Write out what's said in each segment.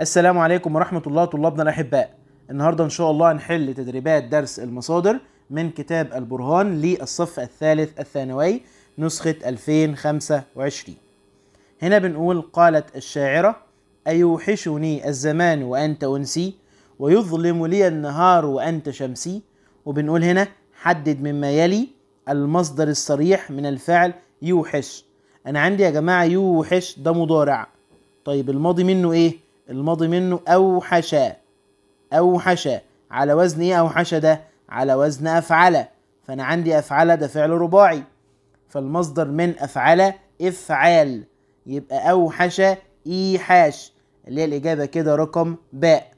السلام عليكم ورحمة الله طلابنا الأحباء النهاردة إن شاء الله هنحل تدريبات درس المصادر من كتاب البرهان للصف الثالث الثانوي نسخة 2025 هنا بنقول قالت الشاعرة أيوحشني الزمان وأنت أنسي ويظلم لي النهار وأنت شمسي وبنقول هنا حدد مما يلي المصدر الصريح من الفعل يوحش أنا عندي يا جماعة يوحش ده مضارع طيب الماضي منه إيه؟ الماضي منه أوحش أوحش على وزن إيه أوحش ده؟ على وزن أفعل فأنا عندي أفعل ده فعل رباعي فالمصدر من أفعل إفعال يبقى أوحش إيحاش اللي هي الإجابة كده رقم باء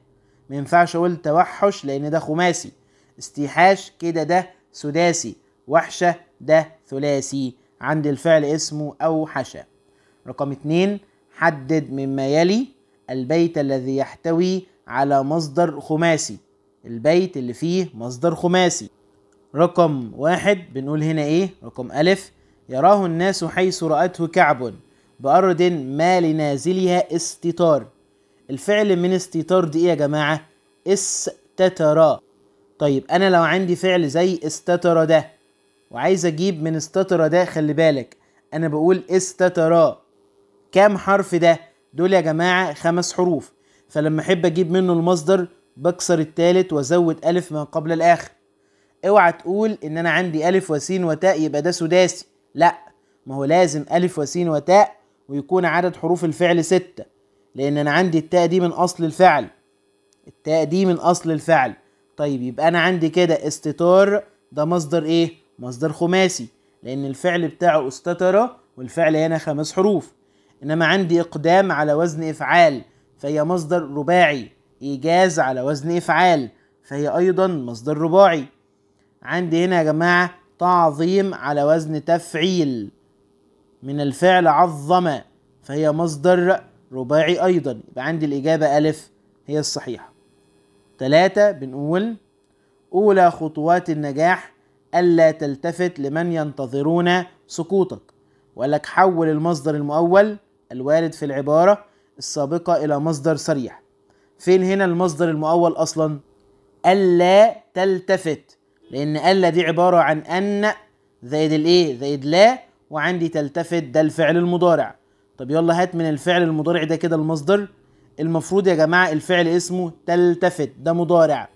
ما ينفعش أقول توحش لأن ده خماسي استيحاش كده ده سداسي وحشة ده ثلاثي عندي الفعل اسمه أوحش رقم اتنين حدد مما يلي البيت الذي يحتوي على مصدر خماسي البيت اللي فيه مصدر خماسي رقم واحد بنقول هنا ايه رقم ألف يراه الناس حيث رأته كعب بأرض ما لنازلها استتار الفعل من استتار دي ايه يا جماعة استترى طيب انا لو عندي فعل زي استتر ده وعايز اجيب من استتر ده خلي بالك انا بقول استترى كام حرف ده دول يا جماعة خمس حروف فلما أحب أجيب منه المصدر بكسر التالت وأزود ألف ما قبل الآخر اوعى تقول إن أنا عندي ألف وسين وتاء يبقى ده سداسي لأ ما هو لازم ألف وسين وتاء ويكون عدد حروف الفعل ستة لأن أنا عندي التاء دي من أصل الفعل التاء دي من أصل الفعل طيب يبقى أنا عندي كده استتار ده مصدر إيه؟ مصدر خماسي لأن الفعل بتاعه استتر والفعل هنا خمس حروف انما عندي اقدام على وزن افعال فهي مصدر رباعي ايجاز على وزن افعال فهي ايضا مصدر رباعي عندي هنا يا جماعه تعظيم على وزن تفعيل من الفعل عظم فهي مصدر رباعي ايضا يبقى عندي الاجابه الف هي الصحيحه ثلاثة بنقول أولى خطوات النجاح ألا تلتفت لمن ينتظرون سقوطك ولك حول المصدر المؤول الوارد في العبارة السابقة إلى مصدر صريح فين هنا المصدر المؤول أصلا ألا تلتفت لأن ألا دي عبارة عن أن زائد الإيه زائد لا وعندي تلتفت ده الفعل المضارع طب يلا هات من الفعل المضارع ده كده المصدر المفروض يا جماعة الفعل اسمه تلتفت ده مضارع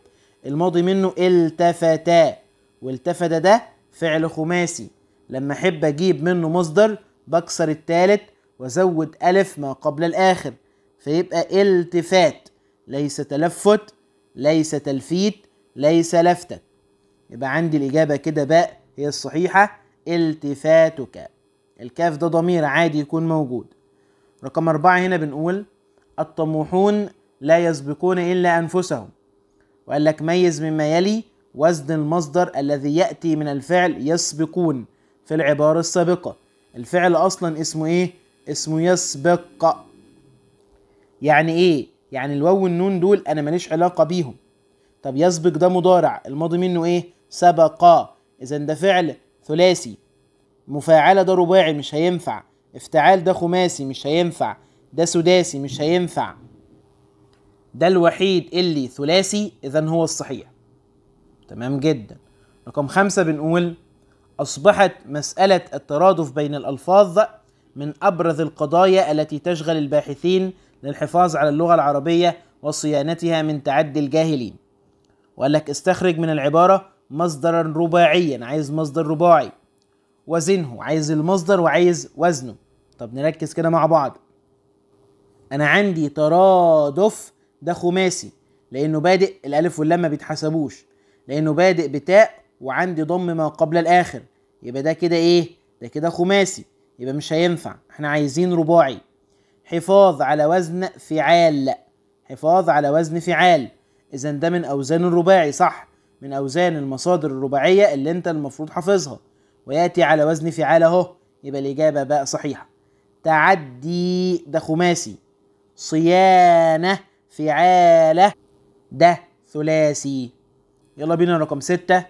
الماضي منه التفتا والتفت ده فعل خماسي لما احب اجيب منه مصدر بكسر التالت وزود ألف ما قبل الآخر فيبقى التفات ليس تلفت ليس تلفيت ليس لفتة يبقى عندي الإجابة كده باء هي الصحيحة التفاتك الكاف ده ضمير عادي يكون موجود رقم أربعة هنا بنقول الطموحون لا يسبقون إلا أنفسهم وقال لك ميز مما يلي وزن المصدر الذي يأتي من الفعل يسبقون في العبارة السابقة الفعل أصلا اسمه إيه؟ اسمه يسبق يعني ايه يعني الواو والنون دول انا ماليش علاقه بيهم طب يسبق ده مضارع الماضي منه ايه سبق اذا ده فعل ثلاثي مفاعله ده رباعي مش هينفع افتعال ده خماسي مش هينفع ده سداسي مش هينفع ده الوحيد اللي ثلاثي اذا هو الصحيح تمام جدا رقم خمسة بنقول أصبحت مسألة الترادف بين الألفاظ من أبرز القضايا التي تشغل الباحثين للحفاظ على اللغة العربية وصيانتها من تعدي الجاهلين وقال لك استخرج من العبارة مصدرا رباعيا عايز مصدر رباعي وزنه عايز المصدر وعايز وزنه طب نركز كده مع بعض انا عندي ترادف ده خماسي لانه بادئ الالف واللام ما بيتحسبوش لانه بادئ بتاء وعندي ضم ما قبل الاخر يبقى ده كده ايه ده كده خماسي يبقى مش هينفع احنا عايزين رباعي حفاظ على وزن فعال حفاظ على وزن فعال اذا ده من اوزان الرباعي صح من اوزان المصادر الرباعيه اللي انت المفروض حافظها وياتي على وزن فعال اهو يبقى الاجابه بقى صحيحه تعدي ده خماسي صيانه فعاله ده ثلاثي يلا بينا رقم ستة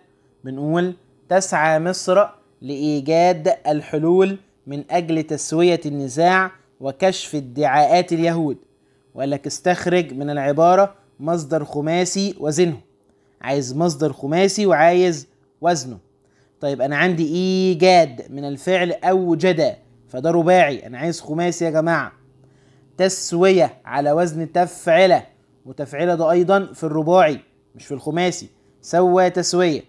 بنقول تسعى مصر لإيجاد الحلول من أجل تسوية النزاع وكشف ادعاءات اليهود وقال لك استخرج من العبارة مصدر خماسي وزنه عايز مصدر خماسي وعايز وزنه طيب أنا عندي إيجاد من الفعل جدا فده رباعي أنا عايز خماسي يا جماعة تسوية على وزن تفعلة وتفعلة ده أيضا في الرباعي مش في الخماسي سوى تسوية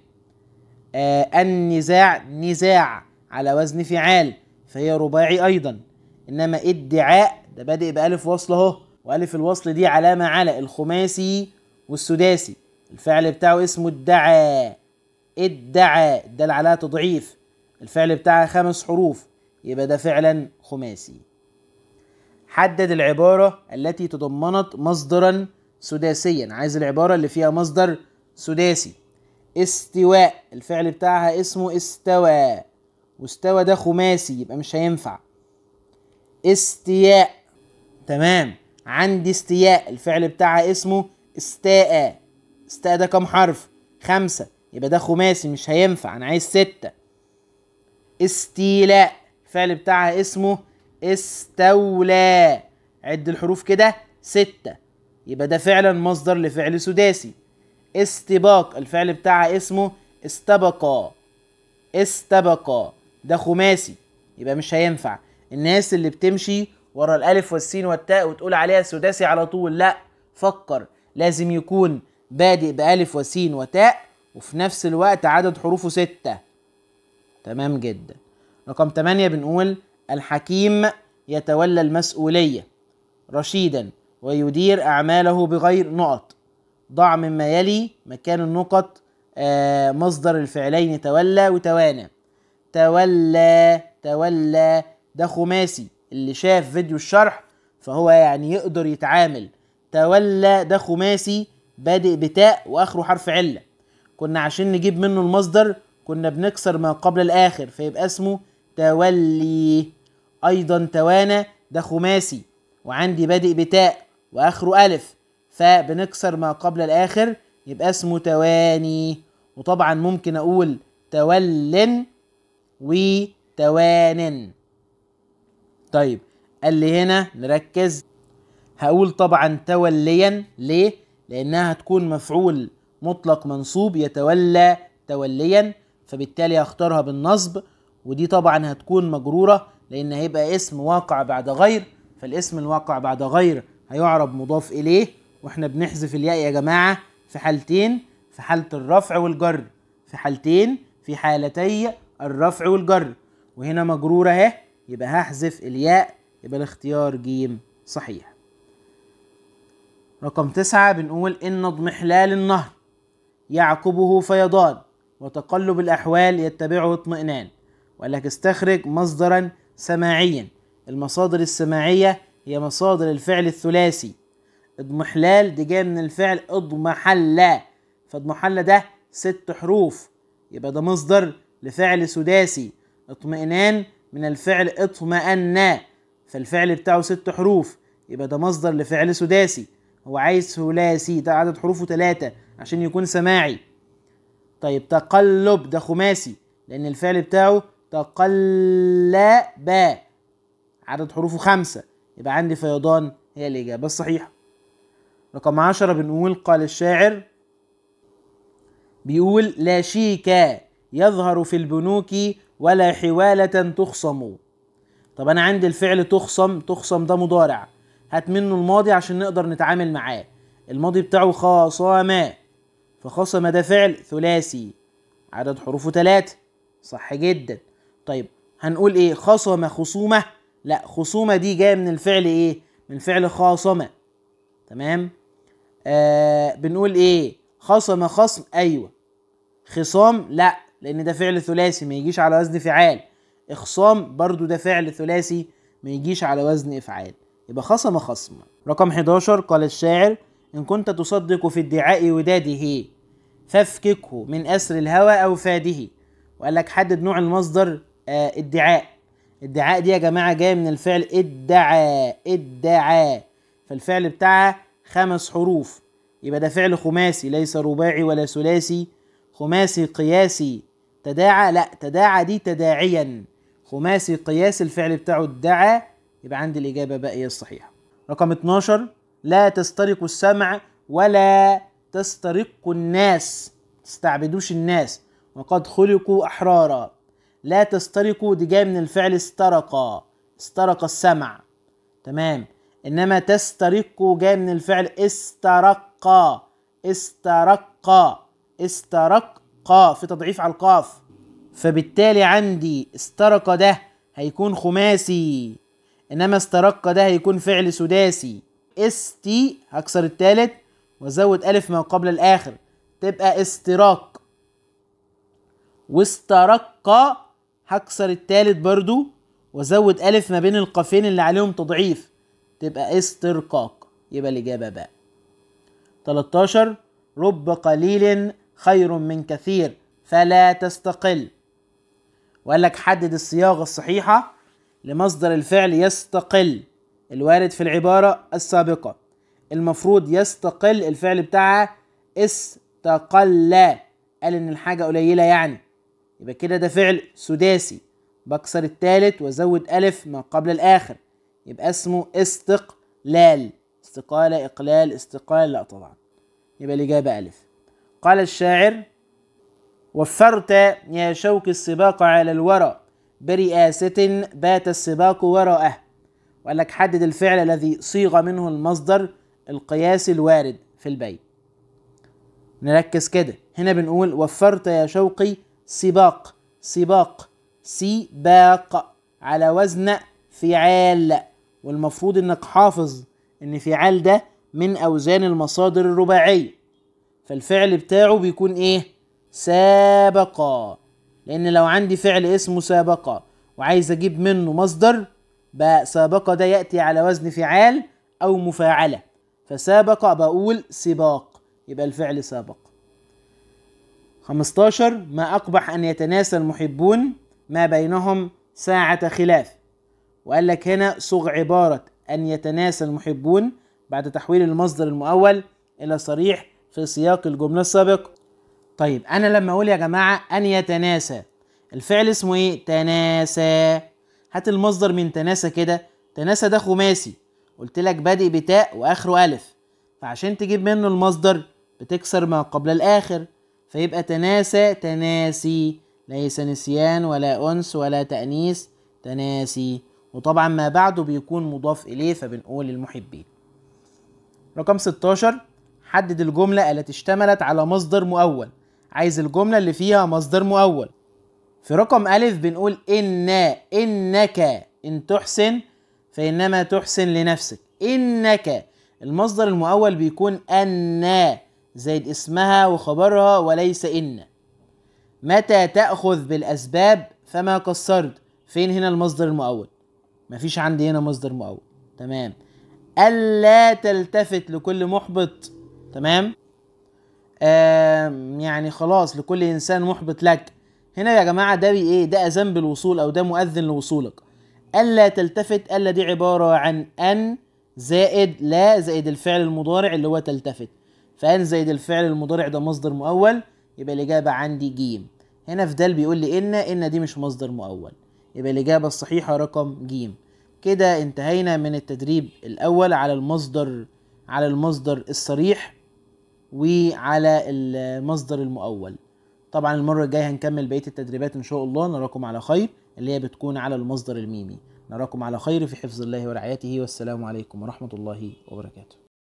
آه النزاع نزاع على وزن فعال فهي رباعي ايضا انما ادعاء ده بادئ بالف وصل اهو والف الوصل دي علامه على الخماسي والسداسي الفعل بتاعه اسمه ادعى ادعى ده عليها تضعيف الفعل بتاعها خمس حروف يبقى ده فعلا خماسي حدد العبارة التي تضمنت مصدرا سداسيا عايز العبارة اللي فيها مصدر سداسي استواء الفعل بتاعها اسمه استوى واستوى ده خماسي يبقى مش هينفع استياء تمام عندي استياء الفعل بتاعها اسمه استاء استاء ده كام حرف خمسة يبقى ده خماسي مش هينفع انا عايز ستة استيلاء الفعل بتاعها اسمه استولى عد الحروف كده ستة يبقى ده فعلا مصدر لفعل سداسي استباق الفعل بتاعها اسمه استبقى استبقى ده خماسي يبقى مش هينفع الناس اللي بتمشي ورا الالف والسين والتاء وتقول عليها سداسي على طول لا فكر لازم يكون بادئ بألف وسين وتاء وفي نفس الوقت عدد حروفه ستة تمام جدا رقم تمانية بنقول الحكيم يتولى المسؤولية رشيدا ويدير أعماله بغير نقط ضع مما يلي مكان النقط آه، مصدر الفعلين تولى وتوانى تولى تولى ده خماسي اللي شاف فيديو الشرح فهو يعني يقدر يتعامل تولى ده خماسي بادئ بتاء واخره حرف عله كنا عشان نجيب منه المصدر كنا بنكسر ما قبل الاخر فيبقى اسمه تولي ايضا توانى ده خماسي وعندي بادئ بتاء واخره الف فبنكسر ما قبل الاخر يبقى اسمه تواني وطبعا ممكن اقول تولن وتوان طيب قال لي هنا نركز هقول طبعا توليا ليه لانها هتكون مفعول مطلق منصوب يتولى توليا فبالتالي هختارها بالنصب ودي طبعا هتكون مجروره لان هيبقى اسم واقع بعد غير فالاسم الواقع بعد غير هيعرب مضاف اليه واحنا بنحذف الياء يا جماعه في حالتين في حاله الرفع والجر في حالتين في حالتي الرفع والجر وهنا مجرورة اهي يبقى هحذف الياء يبقى الاختيار جيم صحيح رقم تسعة بنقول إن اضمحلال النهر يعقبه فيضان وتقلب الأحوال يتبعه اطمئنان وقال لك استخرج مصدرا سماعيا المصادر السماعية هي مصادر الفعل الثلاثي اضمحلال دي جاية من الفعل اضمحلا فاضمحلا ده ست حروف يبقى ده مصدر لفعل سداسي اطمئنان من الفعل اطمأنا فالفعل بتاعه ست حروف يبقى ده مصدر لفعل سداسي هو عايز ثلاثي ده عدد حروفه ثلاثة عشان يكون سماعي طيب تقلب ده خماسي لأن الفعل بتاعه تقلب عدد حروفه خمسة يبقى عندي فيضان هي الإجابة الصحيحة رقم عشرة بنقول قال الشاعر بيقول لا شيكا يظهر في البنوك ولا حوالة تخصم طب أنا عندي الفعل تخصم تخصم ده مضارع هات منه الماضي عشان نقدر نتعامل معاه الماضي بتاعه خاصما فخصم ده فعل ثلاثي عدد حروفه ثلاثة صح جدا طيب هنقول ايه خصم خصومة لا خصومة دي جاية من الفعل ايه من فعل خاصمة تمام آه بنقول ايه خصم خصم ايوه خصام لا لان ده فعل ثلاثي ما يجيش على وزن فعال اخصام برضو ده فعل ثلاثي ما يجيش على وزن افعال يبقى خصم خصم رقم 11 قال الشاعر ان كنت تصدق في ادعاء وداده فافككه من اسر الهوى او فاده وقال لك حدد نوع المصدر آه، ادعاء ادعاء دي يا جماعه جايه من الفعل ادعى ادعى فالفعل بتاعها خمس حروف يبقى ده فعل خماسي ليس رباعي ولا ثلاثي خماسي قياسي تداعى لا تداعى دي تداعيا خماسي قياس الفعل بتاعه ادعى يبقى عندي الإجابة بقى هي الصحيحة رقم 12 لا تسترق السمع ولا تسترق الناس تستعبدوش الناس وقد خلقوا أحرارا لا تسترقوا دي جاية من الفعل استرق استرق السمع تمام إنما تسترقوا جاية من الفعل استرق استرق استرق قاف في تضعيف على القاف فبالتالي عندي استرق ده هيكون خماسي انما استرق ده هيكون فعل سداسي استي هكسر التالت وازود الف ما قبل الاخر تبقى استراق واسترق هكسر التالت برضو وازود الف ما بين القافين اللي عليهم تضعيف تبقى استرقاق يبقى الاجابه باء 13 رب قليل خير من كثير فلا تستقل وقال لك حدد الصياغة الصحيحة لمصدر الفعل يستقل الوارد في العبارة السابقة المفروض يستقل الفعل بتاعها استقل قال إن الحاجة قليلة يعني يبقى كده ده فعل سداسي بكسر التالت وازود ألف ما قبل الآخر يبقى اسمه استقلال استقالة إقلال استقالة لا طبعا يبقى الإجابة ألف قال الشاعر وفرت يا شوك السباق على الورى برئاسة بات السباق وراءه وقال لك حدد الفعل الذي صيغ منه المصدر القياس الوارد في البيت نركز كده هنا بنقول وفرت يا شوقي سباق سباق سباق على وزن فعال والمفروض انك حافظ ان فعال ده من اوزان المصادر الرباعيه فالفعل بتاعه بيكون ايه سابقا لان لو عندي فعل اسمه سابقا وعايز اجيب منه مصدر بقى سابقا ده ياتي على وزن فعال او مفاعله فسابق بقول سباق يبقى الفعل سابق 15 ما أقبح أن يتناسى المحبون ما بينهم ساعة خلاف وقال لك هنا صغ عبارة أن يتناسى المحبون بعد تحويل المصدر المؤول إلى صريح في سياق الجملة السابقة طيب أنا لما أقول يا جماعة أن يتناسى الفعل اسمه إيه؟ تناسى هات المصدر من تناسى كده تناسى ده خماسي قلت لك بادئ بتاء وآخره ألف فعشان تجيب منه المصدر بتكسر ما قبل الآخر فيبقى تناسى تناسي ليس نسيان ولا أنس ولا تأنيس تناسي وطبعا ما بعده بيكون مضاف إليه فبنقول المحبين رقم 16 حدد الجملة التي اشتملت على مصدر مؤول عايز الجملة اللي فيها مصدر مؤول في رقم ألف بنقول إن إنك إن تحسن فإنما تحسن لنفسك إنك المصدر المؤول بيكون أن زائد اسمها وخبرها وليس إن متى تأخذ بالأسباب فما قصرت فين هنا المصدر المؤول مفيش عندي هنا مصدر مؤول تمام ألا تلتفت لكل محبط تمام يعني خلاص لكل انسان محبط لك هنا يا جماعه ده ايه ده اذان بالوصول او ده مؤذن لوصولك الا تلتفت الا دي عباره عن ان زائد لا زائد الفعل المضارع اللي هو تلتفت فان زائد الفعل المضارع ده مصدر مؤول يبقى الاجابه عندي جيم هنا في دال بيقول لي ان ان دي مش مصدر مؤول يبقى الاجابه الصحيحه رقم جيم كده انتهينا من التدريب الاول على المصدر على المصدر الصريح وعلى المصدر المؤول طبعا المره الجايه هنكمل بقيه التدريبات ان شاء الله نراكم على خير اللي هي بتكون على المصدر الميمي نراكم على خير في حفظ الله ورعايته والسلام عليكم ورحمه الله وبركاته